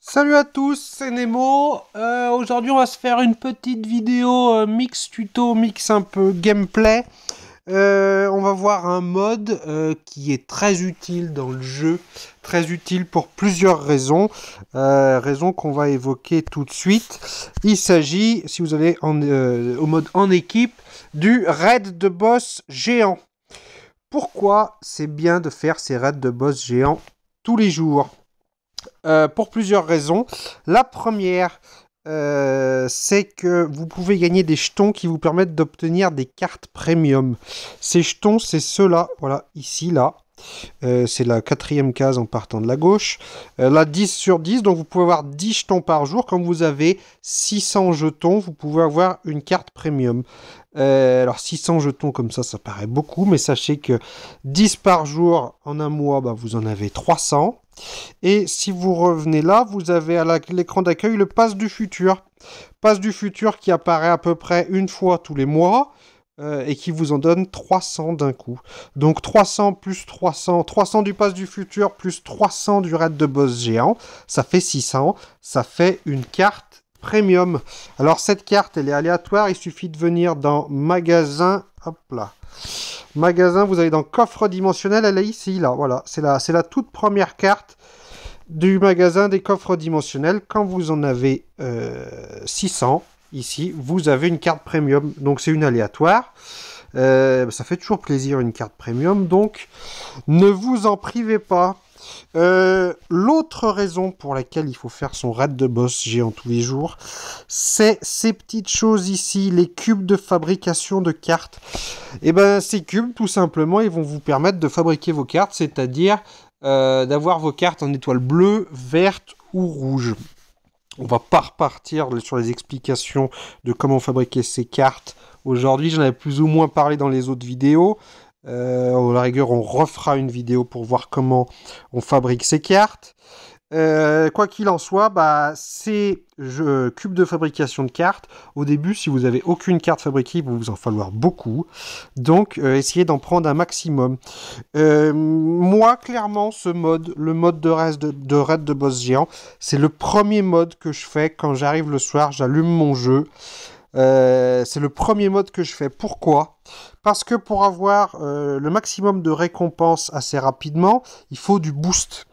Salut à tous, c'est Nemo. Euh, aujourd'hui, on va se faire une petite vidéo euh, mix tuto, mix un peu gameplay. Euh, on va voir un mode qui est très utile dans le jeu, très utile pour plusieurs raisons, raisons qu'on va évoquer tout de suite. Il s'agit, si vous allez en, au mode en équipe, du raid de boss géant. Pourquoi c'est bien de faire ces raids de boss géant tous les jours euh, pour plusieurs raisons. La première, euh, c'est que vous pouvez gagner des jetons qui vous permettent d'obtenir des cartes premium. Ces jetons, c'est ceux-là, voilà, ici, là. Euh, c'est la quatrième case en partant de la gauche. La là, 10 sur 10, donc vous pouvez avoir 10 jetons par jour. Quand vous avez 600 jetons, vous pouvez avoir une carte premium. alors 600 jetons comme ça, ça paraît beaucoup, mais sachez que 10 par jour en un mois, bah, vous en avez 300. Et si vous revenez là, vous avez à l'écran d'accueil le pass du futur. Pass du futur qui apparaît à peu près une fois tous les mois. Euh, et qui vous en donne 300 d'un coup. Donc 300 plus 300, 300 du pass du futur plus 300 du raid de boss géant, ça fait 600, ça fait une carte premium. Alors cette carte, elle est aléatoire, il suffit de venir dans magasin Hop là. Magasin, vous allez dans coffre dimensionnel, elle est ici, là, voilà. C'est la, la toute première carte du magasin des coffres dimensionnels. Quand vous en avez 600, euh, ici, vous avez une carte premium. Donc c'est une aléatoire. Euh, ça fait toujours plaisir une carte premium, donc ne vous en privez pas. Euh, l'autre raison pour laquelle il faut faire son raid de boss géant tous les jours, c'est ces petites choses ici, les cubes de fabrication de cartes. Et eh ben ces cubes, tout simplement, ils vont vous permettre de fabriquer vos cartes, c'est-à-dire euh, d'avoir vos cartes en étoile bleue, verte ou rouge. On va pas repartir sur les explications de comment fabriquer ces cartes aujourd'hui. J'en avais plus ou moins parlé dans les autres vidéos. Euh, la rigueur, on refera une vidéo pour voir comment on fabrique ces cartes. Euh, quoi qu'il en soit, bah, ces cubes de fabrication de cartes, au début, si vous n'avez aucune carte fabriquée, il va vous en falloir beaucoup. Donc, euh, essayez d'en prendre un maximum. moi, clairement, ce mode, le mode de reste de, de, raid de boss géant, c'est le premier mode que je fais quand j'arrive le soir, j'allume mon jeu. Euh, c'est le premier mode que je fais. Pourquoi Parce que pour avoir euh, le maximum de récompenses assez rapidement, il faut du boost.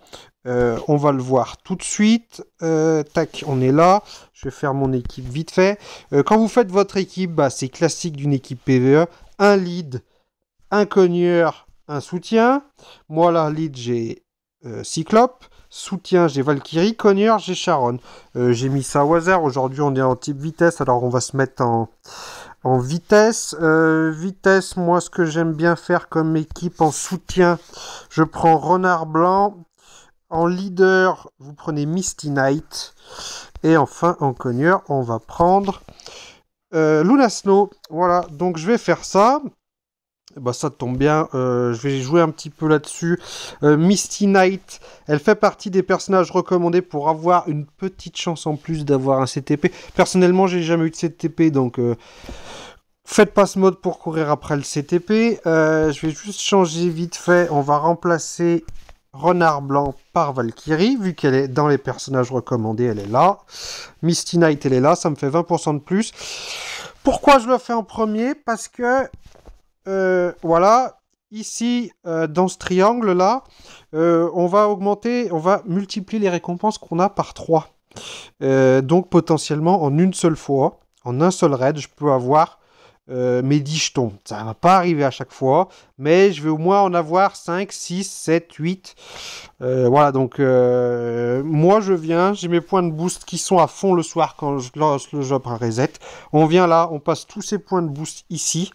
Euh, on va le voir tout de suite. tac, on est là. Je vais faire mon équipe vite fait. quand vous faites votre équipe, bah, c'est classique d'une équipe PVE. Un lead, un cogneur, un soutien. Moi là, lead, j'ai Cyclope. Soutien, j'ai Valkyrie, Cogneur, j'ai Sharon. Euh, j'ai mis ça au hasard. Aujourd'hui, on est en type vitesse, alors on va se mettre en, vitesse. Euh, vitesse, moi, ce que j'aime bien faire comme équipe en soutien, je prends Renard Blanc. En leader, vous prenez Misty Knight. Et enfin, en cogneur, on va prendre euh, Luna Snow. Voilà, donc je vais faire ça. Bah, ça tombe bien, euh, je vais jouer un petit peu là-dessus. Euh, Misty Knight, elle fait partie des personnages recommandés pour avoir une petite chance en plus d'avoir un CTP. Personnellement, j'ai jamais eu de CTP, donc euh, faites pas ce mode pour courir après le CTP. je vais juste changer vite fait, on va remplacer Renard Blanc par Valkyrie, vu qu'elle est dans les personnages recommandés, elle est là. Misty Knight, elle est là, ça me fait 20% de plus. Pourquoi je le fais en premier Parce que euh, voilà, ici, euh, dans ce triangle-là, euh, on va augmenter, on va multiplier les récompenses qu'on a par 3. donc, potentiellement, en une seule fois, en un seul raid, je peux avoir mes 10 jetons. Ça ne va pas arriver à chaque fois, mais je vais au moins en avoir 5, 6, 7, 8. voilà, donc, moi, je viens, j'ai mes points de boost qui sont à fond le soir quand je lance le job à reset. On vient là, on passe tous ces points de boost ici.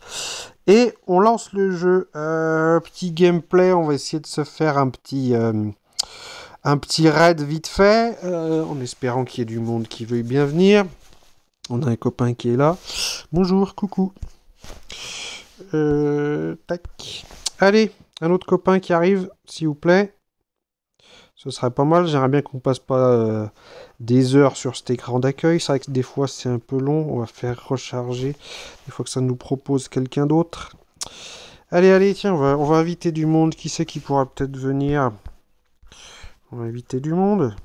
Et on lance le jeu. Euh, petit gameplay, on va essayer de se faire un petit, euh, un petit raid vite fait, euh, en espérant qu'il y ait du monde qui veuille bien venir. On a un copain qui est là. Bonjour, coucou. tac. Allez, un autre copain qui arrive, s'il vous plaît. Ce serait pas mal, j'aimerais bien qu'on passe pas euh, des heures sur cet écran d'accueil. C'est vrai que des fois c'est un peu long, on va faire recharger. Il fois que ça nous propose quelqu'un d'autre. Allez, allez, tiens, on va, on va inviter du monde. Qui sait qui pourra peut-être venir On va inviter du monde.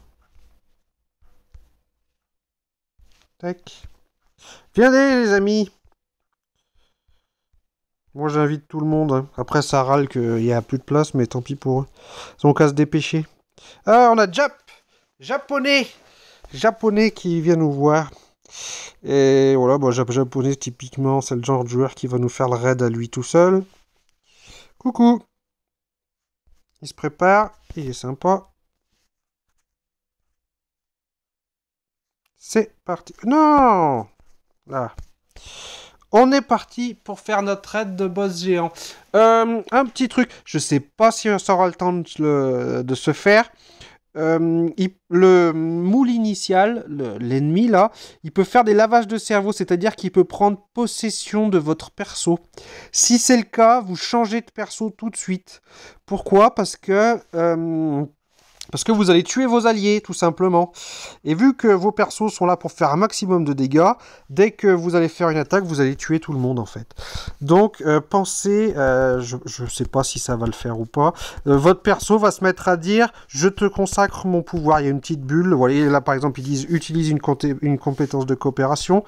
Tac. viens les amis moi j'invite tout le monde. Hein. Après ça râle qu'il n'y a plus de place, mais tant pis pour eux. Ils ont qu'à se dépêcher. Ah, on a Jap, japonais, japonais qui vient nous voir. Et voilà, bon, japonais, typiquement, c'est le genre de joueur qui va nous faire le raid à lui tout seul. Coucou. Il se prépare, il est sympa. C'est parti. Non Là. Ah. On est parti pour faire notre aide de boss géant. Euh, un petit truc, je sais pas si on aura le temps de, se faire. Euh, le moule initial, l'ennemi là, il peut faire des lavages de cerveau, c'est-à-dire qu'il peut prendre possession de votre perso. Si c'est le cas, vous changez de perso tout de suite. Pourquoi Parce que euh, parce que vous allez tuer vos alliés, tout simplement. Et vu que vos persos sont là pour faire un maximum de dégâts, dès que vous allez faire une attaque, vous allez tuer tout le monde, en fait. Donc, euh, pensez, euh, je ne sais pas si ça va le faire ou pas, euh, votre perso va se mettre à dire, je te consacre mon pouvoir. Il y a une petite bulle, vous voyez, là, par exemple, ils disent, utilise une, compétence de coopération.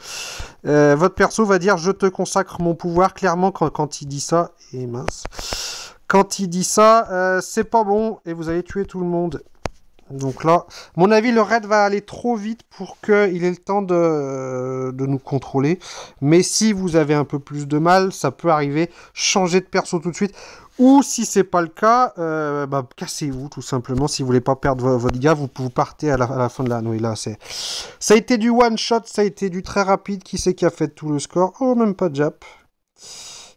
votre perso va dire, je te consacre mon pouvoir, clairement, quand, il dit ça, et mince quand il dit ça, c'est pas bon et vous allez tuer tout le monde. Donc là, mon avis, le raid va aller trop vite pour qu'il ait le temps de, nous contrôler. Mais si vous avez un peu plus de mal, ça peut arriver. Changez de perso tout de suite. Ou si c'est pas le cas, euh, bah, cassez-vous tout simplement. Si vous voulez pas perdre votre gars, vous, partez à la, fin de la nuit. Là, Ça a été du one shot, ça a été du très rapide. Qui c'est qui a fait tout le score Oh, même pas Jap.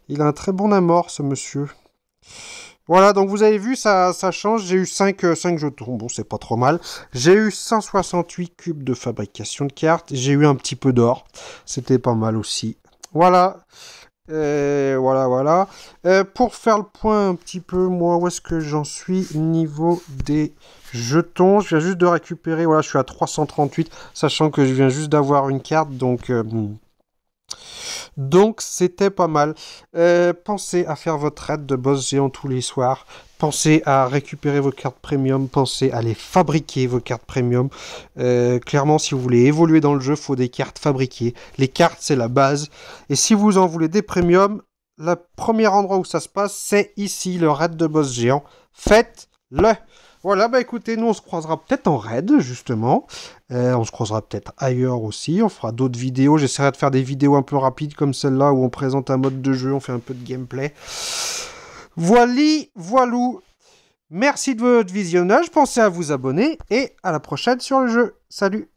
Il a un très bon amorce, ce monsieur. Voilà, donc vous avez vu, ça, change. J'ai eu 5, euh, jetons. Bon, c'est pas trop mal. J'ai eu 168 cubes de fabrication de cartes. J'ai eu un petit peu d'or. C'était pas mal aussi. Voilà. voilà, voilà. Euh, pour faire le point un petit peu, moi, où est-ce que j'en suis niveau des jetons Je viens juste de récupérer, voilà, je suis à 338, sachant que je viens juste d'avoir une carte, donc... Euh, hmm. Donc c'était pas mal. Euh, pensez à faire votre raid de boss géant tous les soirs. Pensez à récupérer vos cartes premium. Pensez à les fabriquer, vos cartes premium. Euh, clairement, si vous voulez évoluer dans le jeu, faut des cartes fabriquées. Les cartes, c'est la base. Et si vous en voulez des premium, le premier endroit où ça se passe, c'est ici, le raid de boss géant. Faites-le! Voilà, bah écoutez, nous on se croisera peut-être en raid, justement. Euh, on se croisera peut-être ailleurs aussi. On fera d'autres vidéos. J'essaierai de faire des vidéos un peu rapides comme celle-là où on présente un mode de jeu, on fait un peu de gameplay. Voili, voilou. Merci de votre visionnage. Pensez à vous abonner et à la prochaine sur le jeu. Salut